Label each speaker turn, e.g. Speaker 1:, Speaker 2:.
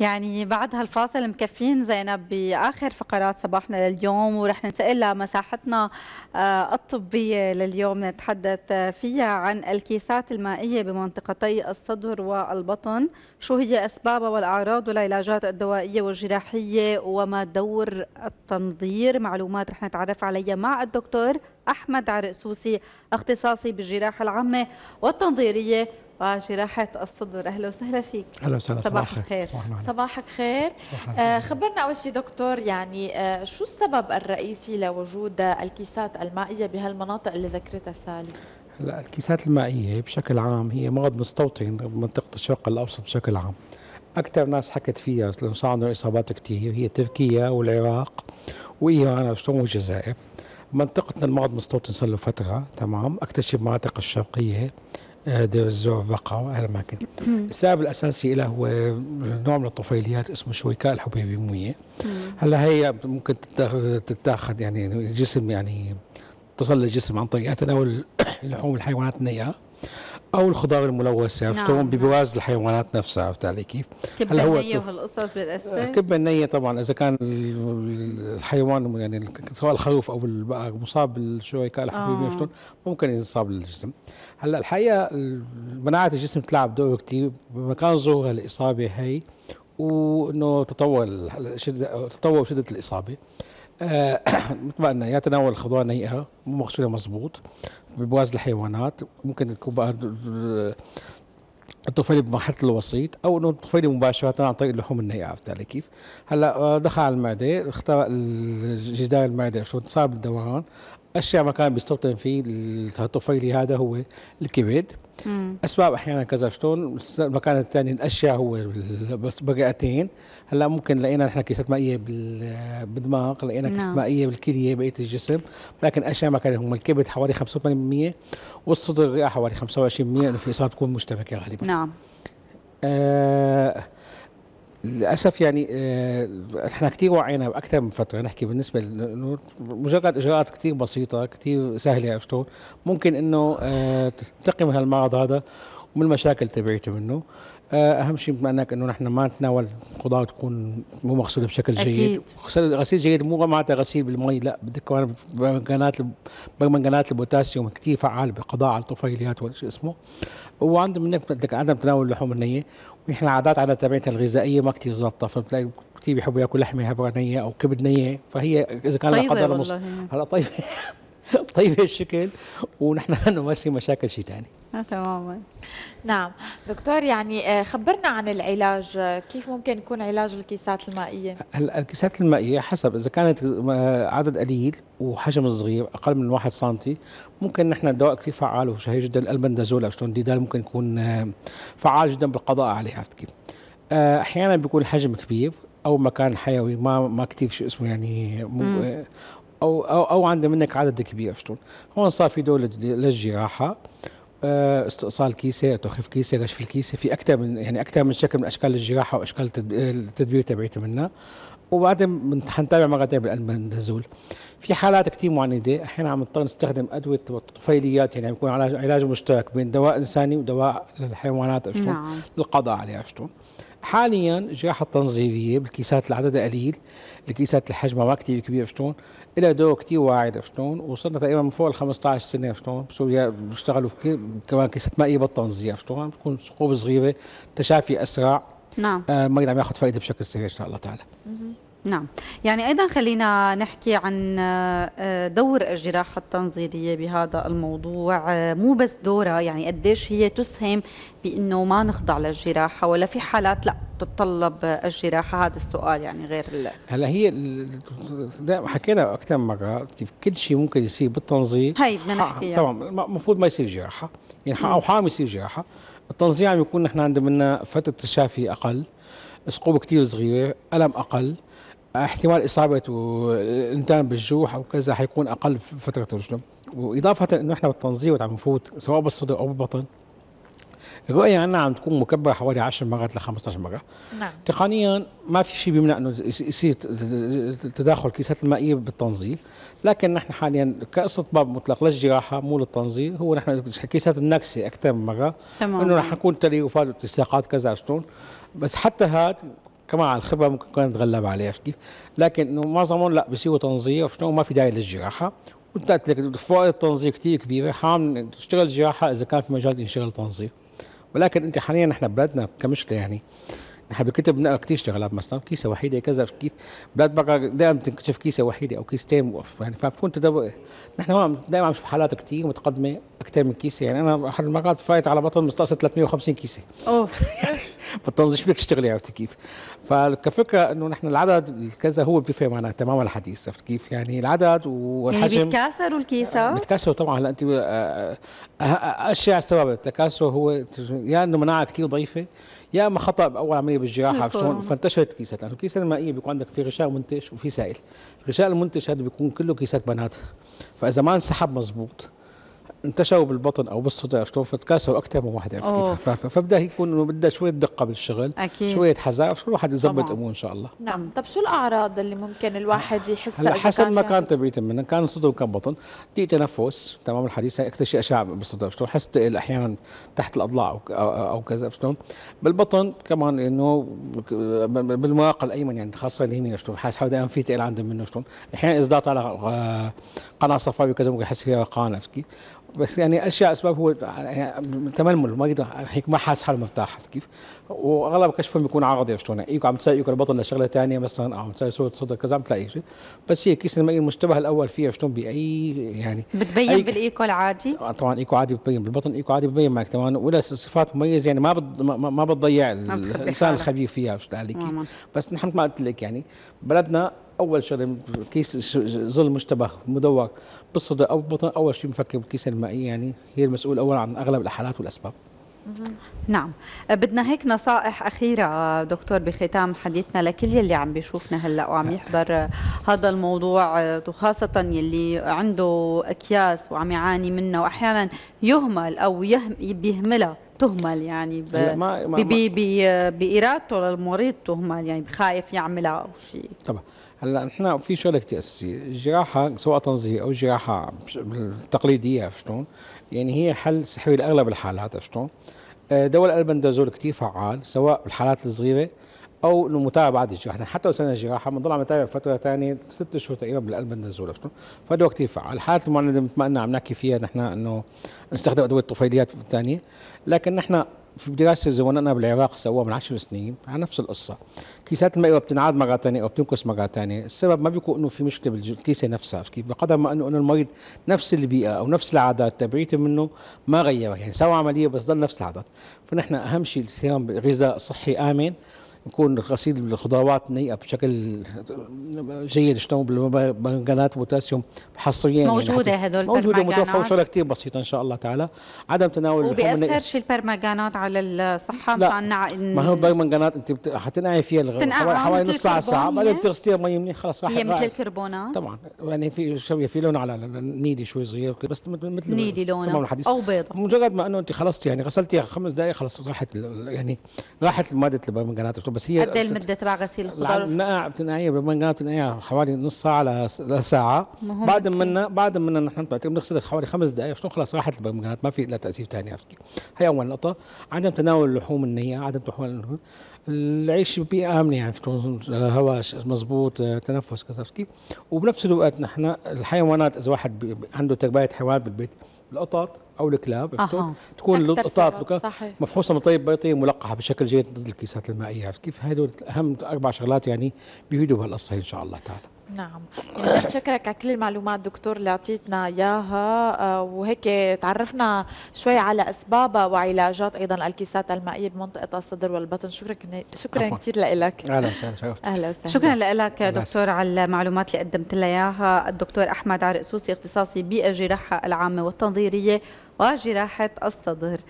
Speaker 1: يعني بعد هالفاصل مكفين زينب باخر فقرات صباحنا لليوم ورح ننتقل لمساحتنا آه، الطبيه لليوم نتحدث فيها عن الكيسات المائيه بمنطقتي الصدر والبطن، شو هي اسبابها والاعراض والعلاجات الدوائيه والجراحيه وما دور التنظير، معلومات رح نتعرف عليها مع الدكتور احمد عرقسوسي اختصاصي بالجراحه العامه والتنظيريه وجراحة الصدر أهلا وسهلا فيك أهلا وسهلا صباحك خير صباحك خير آه خبرنا أول شيء دكتور يعني آه شو السبب الرئيسي لوجود الكيسات المائية بهالمناطق اللي ذكرتها سالي؟
Speaker 2: هلا الكيسات المائية بشكل عام هي مرض مستوطن بمنطقة الشرق الأوسط بشكل عام أكثر ناس حكت فيها لأنه صار عندهم إصابات كثير هي تركيا والعراق وإيران وشلون والجزائر منطقتنا المرض مستوطن صار له فترة تمام أكثر شيء المناطق الشرقية دير الزعبقة وهالأماكن السبب الأساسي له هو نوع من الطفيليات اسمه شويكاء الحبيبي موية هلا هي ممكن تتاخذ يعني الجسم يعني تصل للجسم عن طريق تناول لحوم الحيوانات النيئة او الخضار الملوثه عرفتوا نعم،, نعم. ببواز الحيوانات نفسها عرفت علي كيف؟
Speaker 1: كبه النيه وهالقصص بتاثر؟ الكبه
Speaker 2: النيه آه، طبعا اذا كان الحيوان يعني سواء الخروف او البقر مصاب بالشركاء الحبيبيه آه. ممكن ينصاب الجسم. هلا الحقيقه مناعه الجسم تلعب دور كثير بمكان ظهور الاصابه هي وانه تطور شده تطور شده الاصابه. آه، مثل ما قلنا يا تناول الخضار نيئه مو مغسوله مضبوط ببواز الحيوانات ممكن تكون بقى الطفيلة بمرحلة الوسيط أو أنه الطفيلة مباشرة عن طريق اللحوم النيئة عرفت علي كيف؟ هلا آه، دخل على المعدة اخترق الجدار المعدة شو صار بالدوران ما مكان بيستوطن فيه الطفيلي هذا هو الكبد مم. اسباب احيانا كذا شلون المكان الثاني الاشياء هو بس بقعتين هلا ممكن لقينا نحن كيسات مائيه بالدماغ لقينا كيسات نعم. مائيه بالكليه بقيه الجسم لكن اشياء مكان هم الكبد حوالي 85% والصدر حوالي 25% في اصابه تكون مشتبكه غالبا نعم آه للاسف يعني آه، احنا كثير وعينا اكثر من فتره نحكي بالنسبه للنور مجرد اجراءات كثير بسيطه كثير سهله عرفتوا ممكن انه آه، تنتقي من هالمرض هذا ومن المشاكل تبعيته منه آه، اهم شيء بما انك انه نحن ما نتناول خضار تكون مو مغسوله بشكل جيد أكيد. غسيل جيد مو معناتها غسيل بالمي لا بدك كمان بمنجنات بمنجنات البوتاسيوم كثير فعال بقضاء على الطفيليات ولا شو اسمه منك بدك عدم تناول اللحوم النيه ونحن عادات على تبعيتها الغذائيه ما كثير ظابطه فبتلاقي كثير بيحبوا ياكلوا لحمه هبه نيه او كبد نيه فهي اذا كان طيبة قدر المص... هلا طيبه طيب الشكل ونحن ما في مشاكل شيء ثاني
Speaker 1: آه، تماما نعم دكتور يعني آه، خبرنا عن العلاج آه، كيف ممكن يكون علاج الكيسات المائية
Speaker 2: هلا الكيسات المائية حسب إذا كانت آه، عدد قليل وحجم صغير أقل من 1 سم ممكن نحن الدواء كثير فعال وشهير جدا البندازول أو ديدال ممكن يكون فعال جدا بالقضاء عليه عرفت كيف أحيانا بيكون الحجم كبير أو مكان حيوي ما ما كثير شو اسمه يعني او او او عنده منك عدد كبير شلون هون صار في دور للجراحه آه، استئصال كيسه تخف كيسه رشف الكيسه في اكثر من يعني اكثر من شكل من اشكال الجراحه واشكال التدبير تبعيته منها وبعدين حنتابع مره ثانيه بالنزول في حالات كثير معنده احيانا عم نضطر نستخدم ادويه طفيليات يعني عم يكون علاج مشترك بين دواء انساني ودواء للحيوانات عرفتون نعم. للقضاء عليه عرفتون حاليا الجراحه التنظيريه بالكيسات العدد قليل الكيسات الحجم ما كتير كبير شلون لها دور كتير واعد شلون وصلنا تقريبا من فوق ال 15 سنه شلون بسوريا بيشتغلوا كمان كيسات مائيه بالتنظير شلون بتكون ثقوب صغيره تشافي اسرع نعم آه، ما عم ياخذ فائده بشكل سريع ان شاء الله تعالى
Speaker 1: نعم يعني أيضا خلينا نحكي عن آه، آه، دور الجراحة التنظيرية بهذا الموضوع آه، مو بس دورها يعني قديش هي تسهم بأنه ما نخضع للجراحة ولا في حالات لا تتطلب الجراحة هذا السؤال يعني غير لا.
Speaker 2: هلا هي حكينا أكثر مرة كيف كل شيء ممكن يصير بالتنظير هي بدنا نحكي طبعا المفروض ما يصير جراحة يعني أو حرام يصير جراحة التنظير عم يكون نحن عندنا فترة تشافي أقل ثقوب كثير صغيرة ألم أقل احتمال اصابه الانتان بالجوع او كذا حيكون اقل في فتره الجنب واضافه انه احنا بالتنظير عم نفوت سواء بالصدر او بالبطن الرؤيه عندنا عم تكون مكبره حوالي 10 مرات ل 15 مره نعم. تقنيا ما في شيء بيمنع انه يصير تداخل الكيسات المائيه بالتنظيف لكن نحن حاليا كاستطباب مطلق للجراحه مو للتنظيف هو نحن الكيسات النكسه اكثر من مره تمام انه رح نكون تليفات والتصاقات كذا شلون بس حتى هاد كمان على الخبره ممكن كان نتغلب عليها عرفت كيف؟ لكن انه معظمهم لا بيصيروا تنظيف شنو ما في داعي للجراحه وانت لك فوائد التنظيف كثير كبيره حرام تشتغل جراحه اذا كان في مجال ينشغل تنظيف ولكن انت حاليا نحن بلدنا كمشكله يعني نحن بكتب بنقرا كثير شغلات مثلا كيسه وحيده كذا كيف بلاد بقى دائما تنكشف كيسه وحيده او كيستين يعني فبكون تدور نحن هون دائما عم نشوف حالات كثير متقدمه اكثر من كيسه يعني انا احد المرات فايت على بطن مستقصد 350 كيسه اوف شو بدك تشتغلي عرفتي كيف فكفكره انه نحن العدد الكذا هو بيفرق معنا تماما الحديث عرفت كيف يعني العدد يعني والحجم يعني
Speaker 1: بيتكاثروا الكيسه آه،
Speaker 2: بيتكاثروا طبعا هلا انت آه، آه، اشياء سبب التكاثر هو يا انه مناعه كثير ضعيفه يا اما خطا باول عمليه بالجراحه شلون فانتشرت كيسات لانه الكيسه المائيه بيكون عندك في غشاء منتج وفي سائل الغشاء المنتج هذا بيكون كله كيسات بنات فاذا ما انسحب مزبوط انتشوا بالبطن او او شلون فتكاسروا من واحد عرفت كيف فبدا يكون انه بده شويه دقه بالشغل أكيد. شويه حذر شو الواحد يظبط اموره ان شاء الله
Speaker 1: نعم طب شو الاعراض اللي ممكن الواحد يحسها هلا حسب ما كان
Speaker 2: تبعيته منه كان صدر وكان بطن دي تنفس تمام الحديث هي اكثر شيء اشعه بالصدر شلون حس تقل احيانا تحت الاضلاع او كذا شلون بالبطن كمان انه بالمواقع الايمن يعني خاصه اليمين شلون حاسس حاول دائما في تقل عنده منه شلون احيانا اذا طالع آه، قناه صفراوي وكذا ممكن يحس فيها قناه بس يعني اشياء اسباب هو يعني تململ ما يقدر هيك ما حاس حاله مرتاح كيف واغلب كشفهم بيكون عرض شلون يعني عم تسوي يكون بطل لشغله ثانيه مثلا او عم تسوي صوره صدر كذا عم تلاقي شيء بس هي كيس المي المشتبه الاول فيها شلون باي يعني
Speaker 1: بتبين أي بالايكو العادي آه،
Speaker 2: طبعا ايكو عادي بتبين بالبطن ايكو عادي بتبين معك تمام ولا صفات مميزه يعني ما بض... ما بتضيع الانسان الخبير فيها بس نحن ما قلت لك يعني بلدنا اول شغله كيس ظل مشتبه مدور بالصدر او بطن اول شيء بنفكر بالكيس المائيه يعني هي المسؤول اول عن اغلب الحالات والاسباب
Speaker 1: نعم أه، بدنا هيك نصائح أخيرة أه، دكتور بختام حديثنا لكل يلي عم بيشوفنا هلأ وعم نعم. يحضر أه، هذا الموضوع وخاصة يلي عنده أكياس وعم يعاني منها وأحيانا يهمل أو يهم بيهملها تهمل يعني ب... ما... ما... بإرادته للمريض تهمل يعني بخايف يعملها أو شيء
Speaker 2: طبعا هلا نحن في شغله كثير اساسيه، الجراحه سواء تنظير او جراحه التقليديه شلون يعني هي حل سحري لاغلب الحالات عرفت شلون آه، دواء الالبندازول كثير فعال سواء بالحالات الصغيره او المتابعه بعد الجراحه حتى لو سنه جراحه بنضل عم نتابع فتره ثانيه ست شهور تقريبا عرفت شلون فدواء كثير فعال الحالات المعنده مثل ما قلنا عم نحكي فيها نحن انه نستخدم ادويه الطفيليات الثانيه لكن نحن في دراسه زماننا بالعراق سووها من 10 سنين على نفس القصة كيسات المائية بتنعاد مرة ثانية أو بتنقص مرة ثانية السبب ما بيكون إنه في مشكلة بالكيسة نفسها كيف بقدر ما إنه إنه المريض نفس البيئة أو نفس العادات تبعيته منه ما غيرها يعني سوى عملية بس ضل نفس العادات فنحن أهم شيء الالتزام بغذاء صحي آمن نكون غسيل الخضروات نيئه بشكل جيد شنو بالمنجنات بوتاسيوم حصريا يعني موجوده يعني
Speaker 1: هذول موجوده متوفره وشغله
Speaker 2: كثير بسيطه ان شاء الله تعالى عدم تناول وبيأثر شي
Speaker 1: البرمجانات على الصحه لا ما هو
Speaker 2: البرمجانات انت بت... حتنقعي فيها الغ... حوالي, حوالي نص ساعه ساعه بعدين بتغسليها مي منيح خلص راح هي مثل
Speaker 1: الكربونات طبعا
Speaker 2: يعني في شويه في لون على نيدي شوي صغير بس مثل نيدي لونه او بيض مجرد ما انه انت خلصتي يعني غسلتيها خمس دقائق خلص راحت يعني راحت ماده البرمجانات بس هي قد ايه المده
Speaker 1: تبع غسيل الخضار؟
Speaker 2: بنقع بتنقعيها بالمنقع بتنقعيها حوالي نص ساعه لساعه بعد ما بعد ما نحن بنغسل حوالي خمس دقائق شلون خلاص راحت البرمجانات ما في لها تاثير ثاني هي اول نقطه عدم تناول اللحوم النيه عدم تناول اللحوم العيش ببيئه امنه يعني هواء مضبوط آه، تنفس كذا كيف وبنفس الوقت نحن الحيوانات اذا واحد عنده تربايه حيوان بالبيت القطط او الكلاب أه. تكون القطط مفحوصه من طيب بيطي ملقحه بشكل جيد ضد الكيسات المائيه كيف هدول اهم اربع شغلات يعني بيفيدوا بهالقصه ان شاء الله تعالى
Speaker 1: نعم يعني شكرك بتشكرك على كل المعلومات دكتور اللي اعطيتنا اياها آه، وهيك تعرفنا شوي على اسبابها وعلاجات ايضا الكيسات المائيه بمنطقه الصدر والبطن شكرا شكرا كثير لك اهلا وسهلا اهلا وسهلا شكرا لك دكتور على المعلومات اللي قدمت لنا اياها الدكتور احمد عرق سوسي اختصاصي بالجراحه العامه والتنظيريه وجراحه الصدر